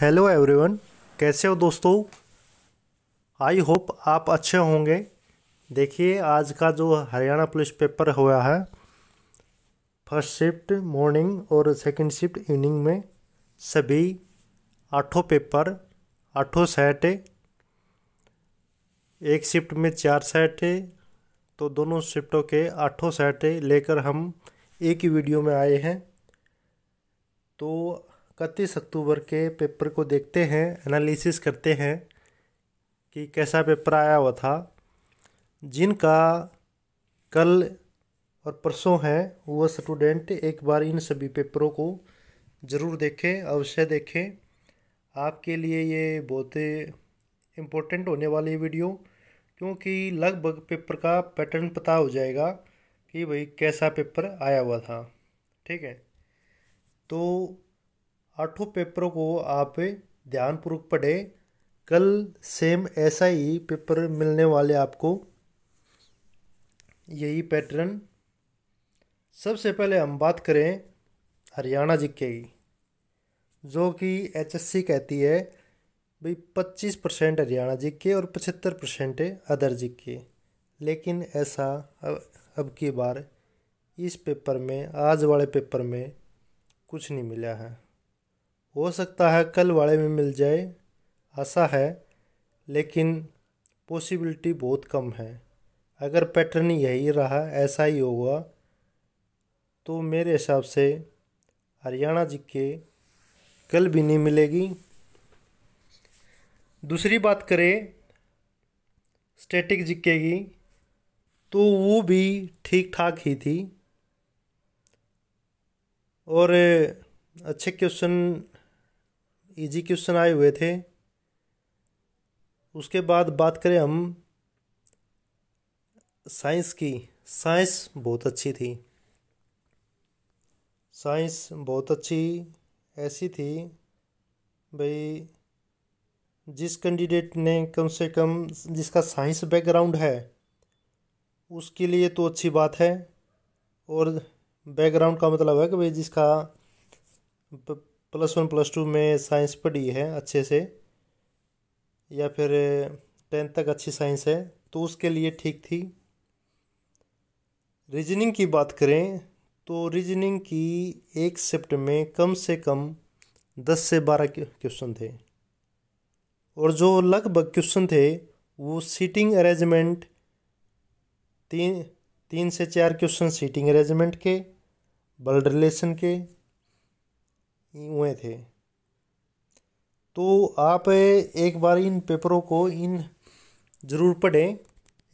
hello everyone कैसे हो दोस्तों आई होप आप अच्छे होंगे देखिए आज का जो हरियाणा पुलिस पेपर हुआ है फर्स्ट शिफ्ट मॉर्निंग और सेकंड शिफ्ट इवनिंग में सभी आठों पेपर आठों सेट एक शिफ्ट में चार सेट तो दोनों शिफ्टों के आठों सेट लेकर हम एक ही वीडियो में आए हैं तो इकतीस अक्टूबर के पेपर को देखते हैं एनालिसिस करते हैं कि कैसा पेपर आया हुआ था जिनका कल और परसों है वह स्टूडेंट एक बार इन सभी पेपरों को ज़रूर देखें अवश्य देखें आपके लिए ये बहुत इम्पोर्टेंट होने वाली वीडियो क्योंकि लगभग पेपर का पैटर्न पता हो जाएगा कि भाई कैसा पेपर आया हुआ था ठीक है तो आठों पेपरों को आप ध्यानपूर्वक पढ़ें कल सेम ऐसा ही पेपर मिलने वाले आपको यही पैटर्न सबसे पहले हम बात करें हरियाणा के ही जो कि एचएससी कहती है भाई पच्चीस परसेंट हरियाणा जी के और पचहत्तर परसेंट अदर जी के लेकिन ऐसा अब अब की बार इस पेपर में आज वाले पेपर में कुछ नहीं मिला है हो सकता है कल वाले में मिल जाए ऐसा है लेकिन पॉसिबिलिटी बहुत कम है अगर पैटर्न यही रहा ऐसा ही होगा तो मेरे हिसाब से हरियाणा जी के कल भी नहीं मिलेगी दूसरी बात करें स्टैटिक जिक्के की तो वो भी ठीक ठाक ही थी और अच्छे क्वेश्चन इजी e क्वेश्चन आए हुए थे उसके बाद बात करें हम साइंस की साइंस बहुत अच्छी थी साइंस बहुत अच्छी ऐसी थी भाई जिस कैंडिडेट ने कम से कम जिसका साइंस बैकग्राउंड है उसके लिए तो अच्छी बात है और बैकग्राउंड का मतलब है कि भाई जिसका प्लस वन प्लस टू में साइंस पढ़ी है अच्छे से या फिर टेंथ तक अच्छी साइंस है तो उसके लिए ठीक थी रीजनिंग की बात करें तो रीजनिंग की एक शिफ्ट में कम से कम दस से बारह क्वेश्चन थे और जो लगभग क्वेश्चन थे वो सीटिंग अरेंजमेंट तीन तीन से चार क्वेश्चन सीटिंग अरेंजमेंट के ब्लड रिलेशन के हुए थे तो आप एक बार इन पेपरों को इन ज़रूर पढ़ें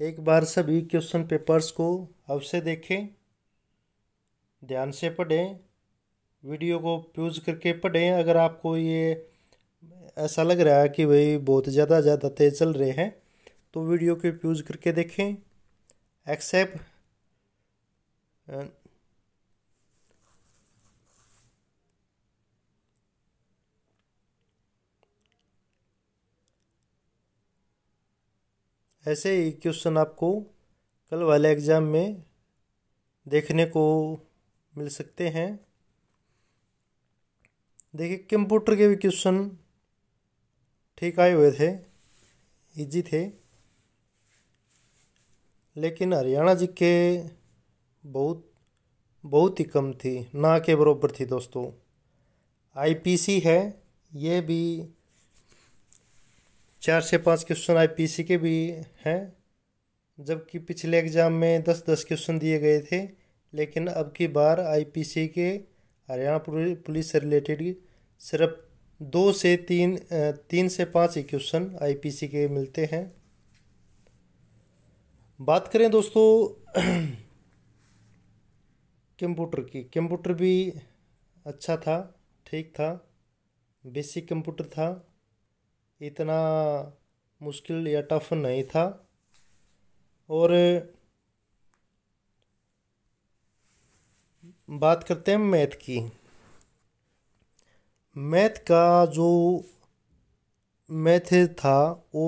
एक बार सभी क्वेश्चन पेपर्स को अवश्य देखें ध्यान से पढ़ें वीडियो को प्यूज करके पढ़ें अगर आपको ये ऐसा लग रहा है कि भाई बहुत ज़्यादा ज़्यादा तेज चल रहे हैं तो वीडियो को प्यूज करके देखें एक्सेप्ट ऐसे ही क्वेश्चन आपको कल वाले एग्ज़ाम में देखने को मिल सकते हैं देखिए कंप्यूटर के भी क्वेश्चन ठीक आए हुए थे इजी थे लेकिन हरियाणा जी के बहुत बहुत ही कम थी ना के बराबर थी दोस्तों आईपीसी है ये भी चार से पाँच क्वेश्चन आईपीसी के भी हैं जबकि पिछले एग्ज़ाम में दस दस क्वेश्चन दिए गए थे लेकिन अब की बार आईपीसी के हरियाणा पुलिस से रिलेटेड सिर्फ दो से तीन तीन से पाँच ही क्वेश्चन आईपीसी के मिलते हैं बात करें दोस्तों कंप्यूटर की कंप्यूटर भी अच्छा था ठीक था बेसिक कंप्यूटर था इतना मुश्किल या टफ नहीं था और बात करते हैं मैथ की मैथ का जो मैथ था वो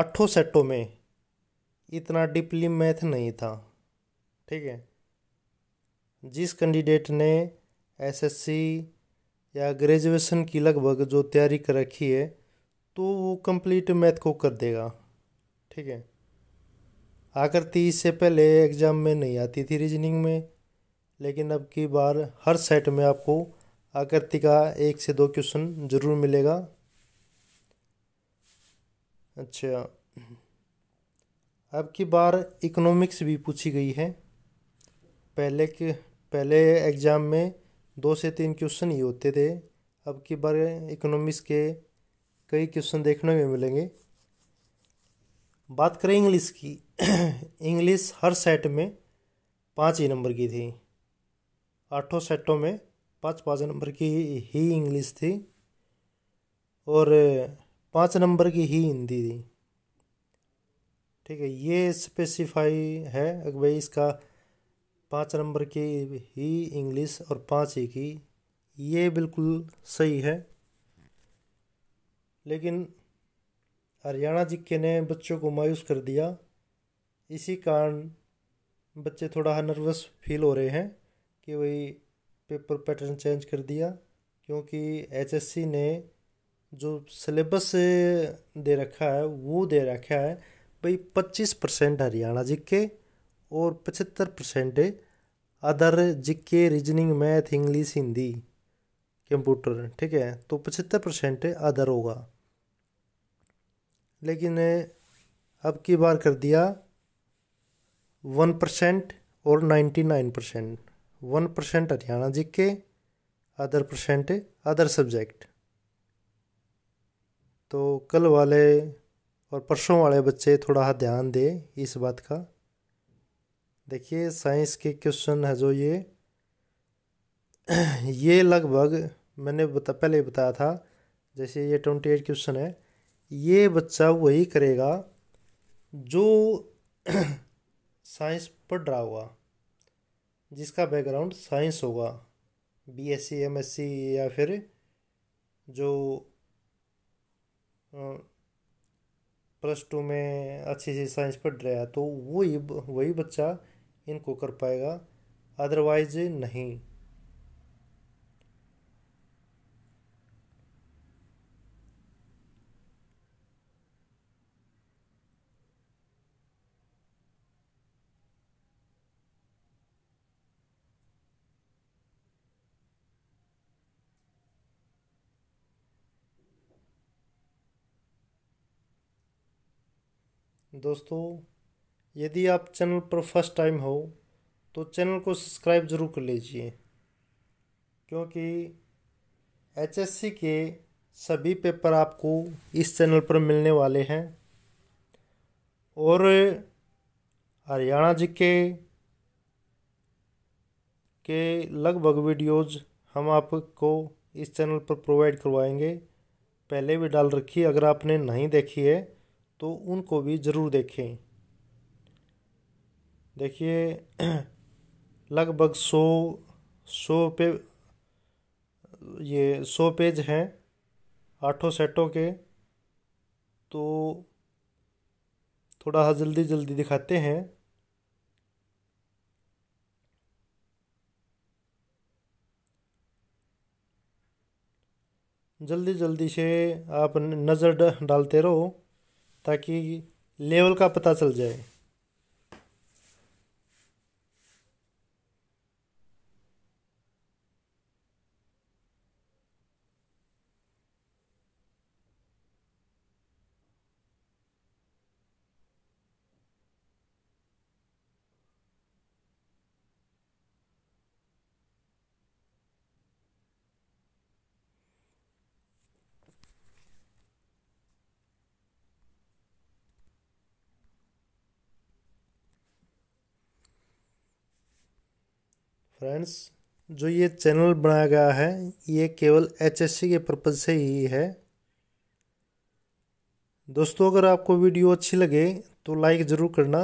आठों सेटों में इतना डीपली मैथ नहीं था ठीक है जिस कैंडिडेट ने एसएससी या ग्रेजुएशन की लगभग जो तैयारी कर रखी है तो वो कंप्लीट मैथ को कर देगा ठीक है आकृति इससे पहले एग्ज़ाम में नहीं आती थी रीजनिंग में लेकिन अब की बार हर सेट में आपको आकृति का एक से दो क्वेश्चन ज़रूर मिलेगा अच्छा अब की बार इकोनॉमिक्स भी पूछी गई है पहले के पहले एग्ज़ाम में दो से तीन क्वेश्चन ही होते थे अब की बार इकोनॉमिक्स के कई क्वेश्चन देखने में मिलेंगे बात करें इंग्लिश की इंग्लिश हर सेट में पाँच ही नंबर की थी आठों सेटों में पाँच पाँच नंबर की ही इंग्लिश थी और पाँच नंबर की ही हिंदी थी ठीक है ये स्पेसिफाई है अगर भाई इसका पाँच नंबर की ही इंग्लिश और पाँच ही की ये बिल्कुल सही है लेकिन हरियाणा जिक्के ने बच्चों को मायूस कर दिया इसी कारण बच्चे थोड़ा नर्वस फील हो रहे हैं कि वही पेपर पैटर्न चेंज कर दिया क्योंकि एचएससी ने जो सिलेबस दे रखा है वो दे रखा है भाई पच्चीस परसेंट हरियाणा जिक्के और पचहत्तर परसेंट अदर जिक्के reasoning math English Hindi computer ठीक है तो पचहत्तर परसेंट अदर होगा लेकिन अब की बार कर दिया वन परसेंट और ninety nine percent one percent Haryana जी के अदर परसेंट अदर सब्जेक्ट तो कल वाले और परसों वाले बच्चे थोड़ा ध्यान दे इस बात का देखिए साइंस के क्वेश्चन है जो ये ये लगभग मैंने बता पहले बताया था जैसे ये ट्वेंटी एट क्वेश्चन है ये बच्चा वही करेगा जो साइंस पढ़ रहा होगा जिसका बैकग्राउंड साइंस होगा बीएससी एमएससी या फिर जो प्लस टू में अच्छी सी साइंस पढ़ रहा है तो वही वही बच्चा इनको कर पाएगा अदरवाइज नहीं दोस्तों यदि आप चैनल पर फर्स्ट टाइम हो तो चैनल को सब्सक्राइब ज़रूर कर लीजिए क्योंकि एचएससी के सभी पेपर आपको इस चैनल पर मिलने वाले हैं और हरियाणा जी के के लगभग वीडियोज़ हम आपको इस चैनल पर प्रोवाइड करवाएंगे पहले भी डाल रखी अगर आपने नहीं देखी है तो उनको भी ज़रूर देखें देखिए लगभग सौ सौ पे ये सौ पेज हैं आठों सेटों के तो थोड़ा जल्दी जल्दी दिखाते हैं जल्दी जल्दी से आप नज़र डालते रहो ताकि लेवल का पता चल जाए फ्रेंड्स जो ये चैनल बनाया गया है ये केवल एचएससी के पर्पज़ से ही है दोस्तों अगर आपको वीडियो अच्छी लगे तो लाइक ज़रूर करना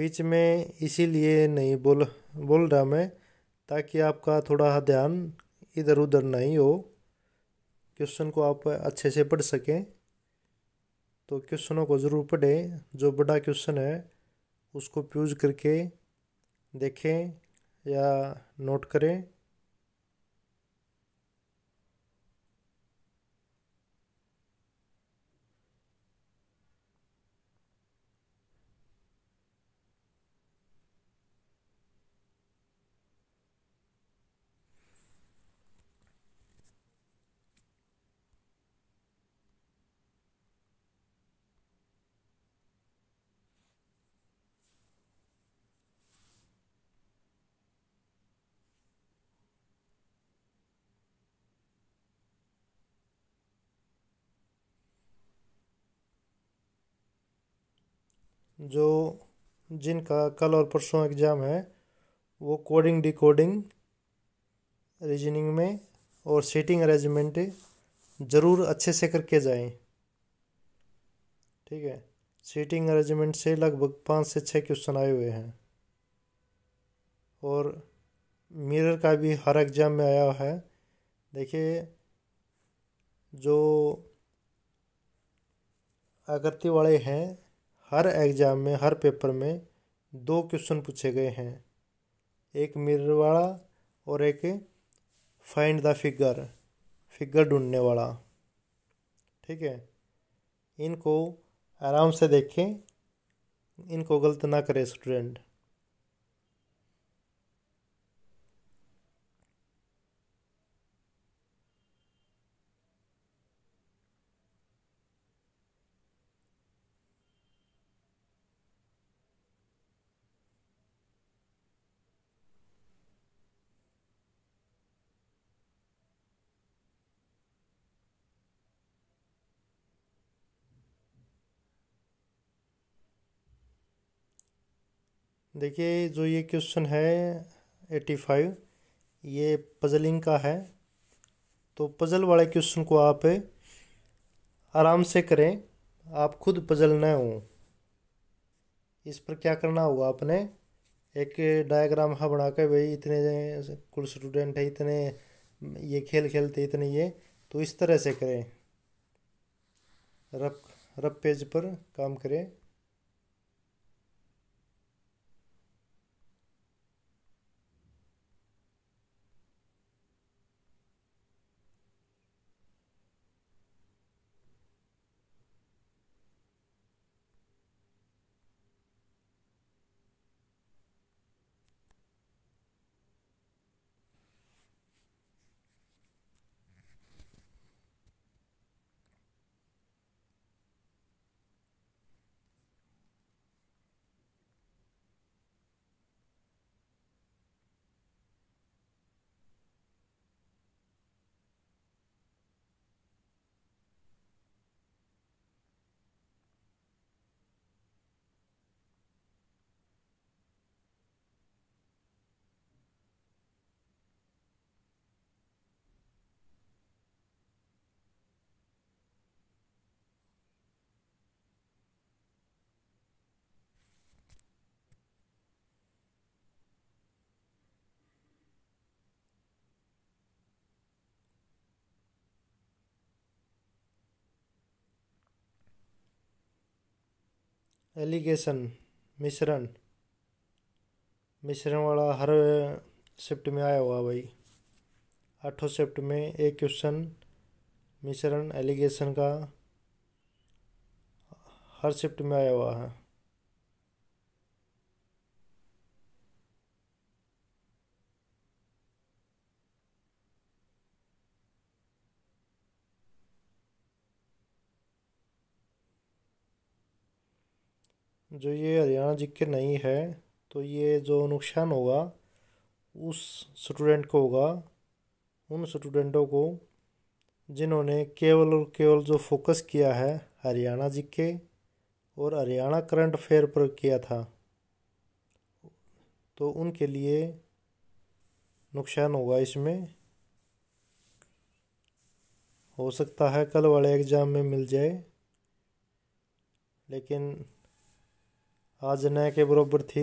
बीच में इसीलिए नहीं बोल बोल रहा मैं ताकि आपका थोड़ा ध्यान इधर उधर नहीं हो क्वेश्चन को आप अच्छे से पढ़ सकें तो क्वेश्चनों को ज़रूर पढ़ें जो बड़ा क्वेश्चन है उसको प्यूज करके देखें या नोट करें जो जिनका कल और परसों एग्ज़ाम है वो कोडिंग डिकोडिंग रीजनिंग में और सीटिंग अरेंजमेंट ज़रूर अच्छे से करके जाएं ठीक है सीटिंग अरेंजमेंट से लगभग पाँच से छः क्वेश्चन आए हुए हैं और मिरर का भी हर एग्ज़ाम में आया है देखिए जो आकृति वाले हैं हर एग्ज़ाम में हर पेपर में दो क्वेश्चन पूछे गए हैं एक मिरर वाला और एक फाइंड द फिगर फिगर ढूंढने वाला ठीक है इनको आराम से देखें इनको गलत ना करें स्टूडेंट देखिए जो ये क्वेश्चन है एटी फाइव ये पजलिंग का है तो पजल वाले क्वेश्चन को आप आराम से करें आप खुद पजल न हो इस पर क्या करना होगा आपने एक डायग्राम हाँ बना कर भाई इतने कुल स्टूडेंट है इतने ये खेल खेलते इतने ये तो इस तरह से करें रफ रफ पेज पर काम करें एलिगेशन मिश्रण मिश्रण वाला हर शिफ्ट में आया हुआ भाई आठों शिफ्ट में एक क्वेश्चन मिश्रण एलिगेशन का हर शिफ्ट में आया हुआ है जो ये हरियाणा के नहीं है तो ये जो नुकसान होगा उस स्टूडेंट को होगा उन स्टूडेंटों को जिन्होंने केवल और केवल जो फोकस किया है हरियाणा के और हरियाणा करंट अफेयर पर किया था तो उनके लिए नुकसान होगा इसमें हो सकता है कल वाले एग्ज़ाम में मिल जाए लेकिन आज न के बराबर थी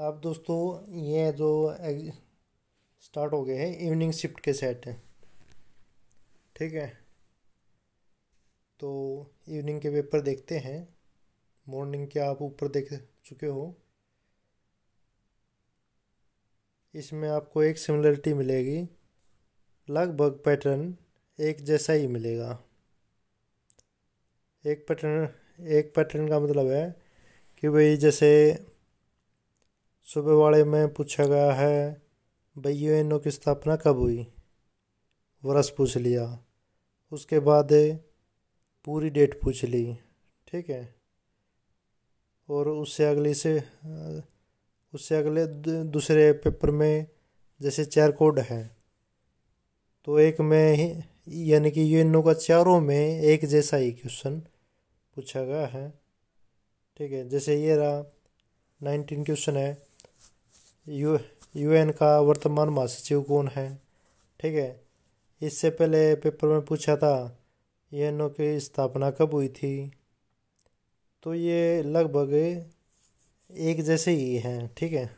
अब दोस्तों ये जो स्टार्ट हो गए हैं इवनिंग शिफ्ट के सेट हैं ठीक है तो इवनिंग के पेपर देखते हैं मॉर्निंग के आप ऊपर देख चुके हो इसमें आपको एक सिमिलरिटी मिलेगी लगभग पैटर्न एक जैसा ही मिलेगा एक पैटर्न एक पैटर्न का मतलब है कि भाई जैसे सुबह वाले में पूछा गया है भाई यू एन ओ की स्थापना कब हुई वर्ष पूछ लिया उसके बाद पूरी डेट पूछ ली ठीक है और उससे अगले से उससे अगले दूसरे पेपर में जैसे चार कोड है तो एक में ही यानी कि यू एन ओ का चारों में एक जैसा ही क्वेश्चन पूछा गया है ठीक है जैसे ये रहा नाइनटीन क्वेश्चन है यू यूएन का वर्तमान महासचिव कौन है ठीक है इससे पहले पेपर में पूछा था यूएनओ की स्थापना कब हुई थी तो ये लगभग एक जैसे ही हैं ठीक है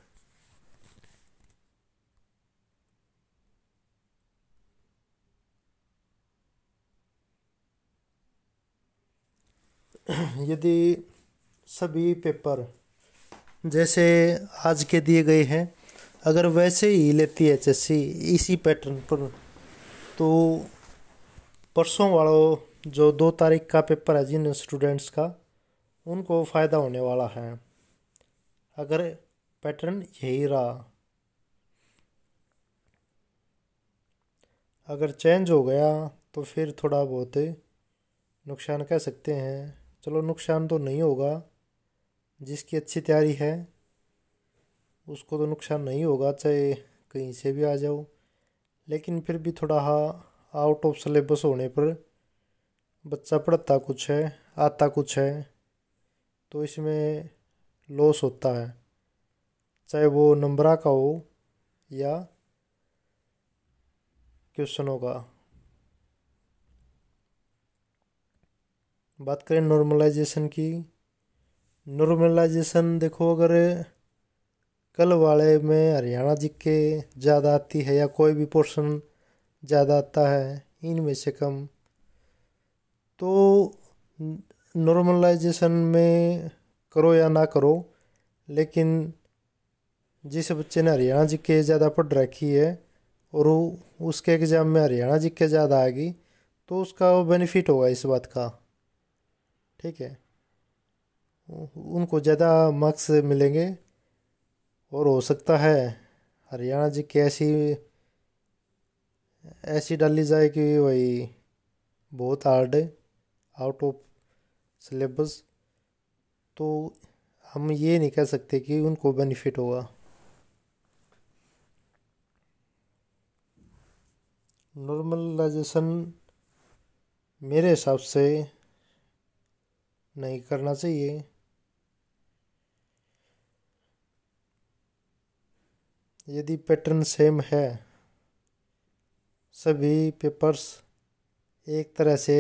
यदि सभी पेपर जैसे आज के दिए गए हैं अगर वैसे ही लेती है एच इसी पैटर्न पर तो परसों वालों जो दो तारीख का पेपर है जिन स्टूडेंट्स का उनको फ़ायदा होने वाला है अगर पैटर्न यही रहा अगर चेंज हो गया तो फिर थोड़ा बहुत नुकसान कह सकते हैं चलो नुकसान तो नहीं होगा जिसकी अच्छी तैयारी है उसको तो नुकसान नहीं होगा चाहे कहीं से भी आ जाओ लेकिन फिर भी थोड़ा हाँ आउट ऑफ सिलेबस होने पर बच्चा पढ़ता कुछ है आता कुछ है तो इसमें लॉस होता है चाहे वो नंबरा का हो या क्वेश्चनों का बात करें नॉर्मलाइजेशन की नॉर्मलाइजेशन देखो अगर कल वाले में हरियाणा जी के ज़्यादा आती है या कोई भी पोर्शन ज़्यादा आता है इनमें से कम तो नॉर्मलाइजेशन में करो या ना करो लेकिन जिस बच्चे ने हरियाणा जी के ज़्यादा पढ़ रखी है और उसके एग्ज़ाम में हरियाणा जी के ज़्यादा आएगी तो उसका बेनिफिट होगा इस बात का ठीक है उनको ज़्यादा मार्क्स मिलेंगे और हो सकता है हरियाणा जी की ऐसी ऐसी डाली जाए कि भाई बहुत हार्ड है आउट ऑफ सिलेबस तो हम ये नहीं कह सकते कि उनको बेनिफिट होगा नॉर्मलाइजेशन मेरे हिसाब से नहीं करना चाहिए यदि पैटर्न सेम है सभी पेपर्स एक तरह से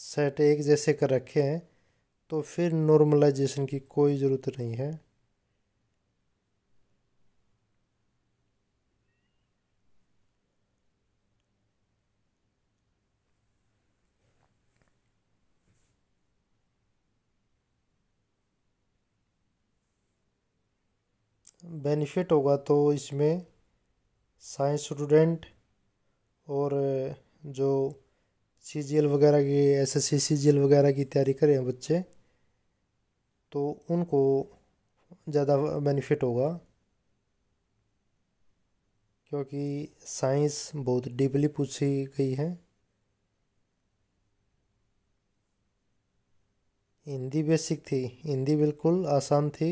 सेट एक जैसे कर रखे हैं तो फिर नॉर्मलाइजेशन की कोई ज़रूरत नहीं है बेनिफिट होगा तो इसमें साइंस स्टूडेंट और जो सी जी एल वगैरह की S S C C G L वगैरह की तैयारी कर रहे हैं बच्चे तो उनको ज़्यादा बेनिफिट होगा क्योंकि साइंस बहुत डीपली पूछी गई है हिंदी बेसिक थी हिंदी बिल्कुल आसान थी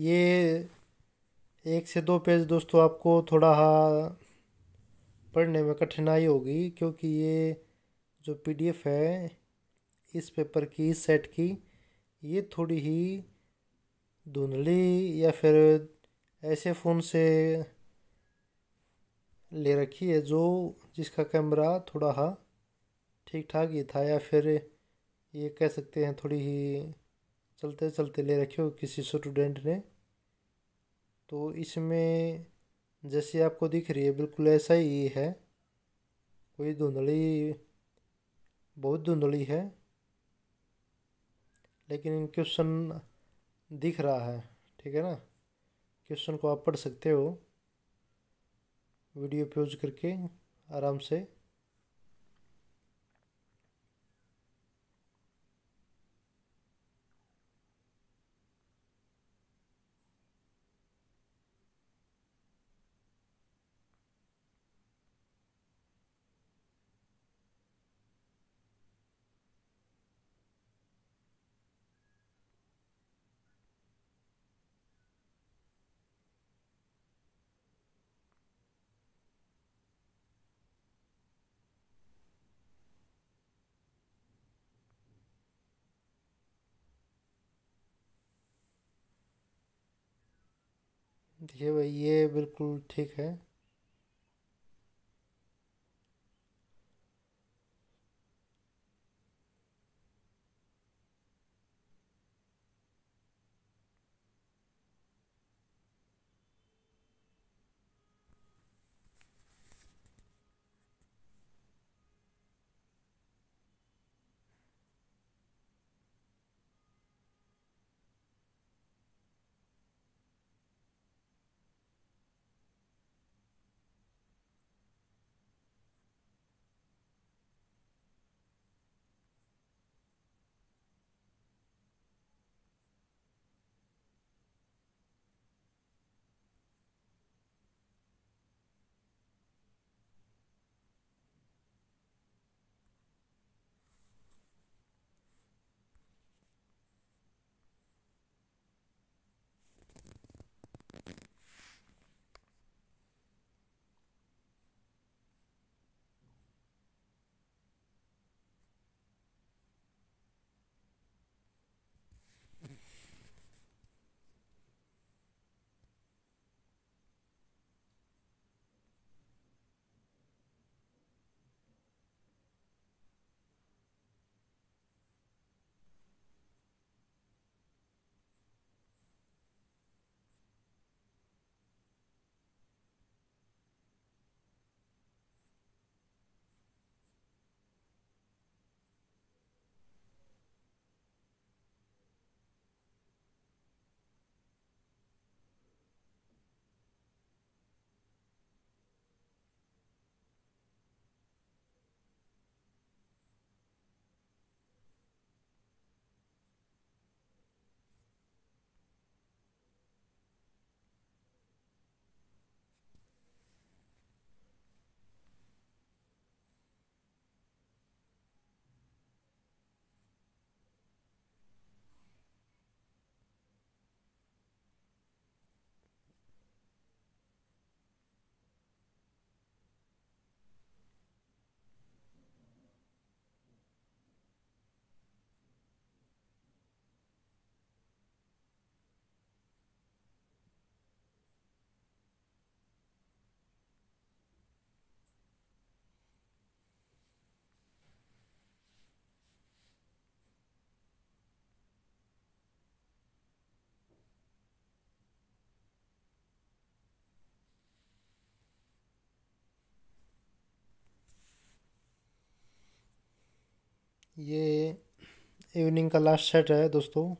ये एक से दो पेज दोस्तों आपको थोड़ा पढ़ने में कठिनाई होगी क्योंकि ये जो पीडीएफ है इस पेपर की इस सेट की ये थोड़ी ही धुंधली या फिर ऐसे फ़ोन से ले रखी है जो जिसका कैमरा थोड़ा हा ठीक ठाक ही था या फिर ये कह सकते हैं थोड़ी ही चलते चलते ले रखे हो किसी स्टूडेंट ने तो इसमें जैसे आपको दिख रही है बिल्कुल ऐसा ही है कोई धुंधली बहुत धुंधली है लेकिन क्वेश्चन दिख रहा है ठीक है ना क्वेश्चन को आप पढ़ सकते हो वीडियो पॉज करके आराम से देखिए भाई ये बिल्कुल ठीक है ये इवनिंग का लास्ट सेट है दोस्तों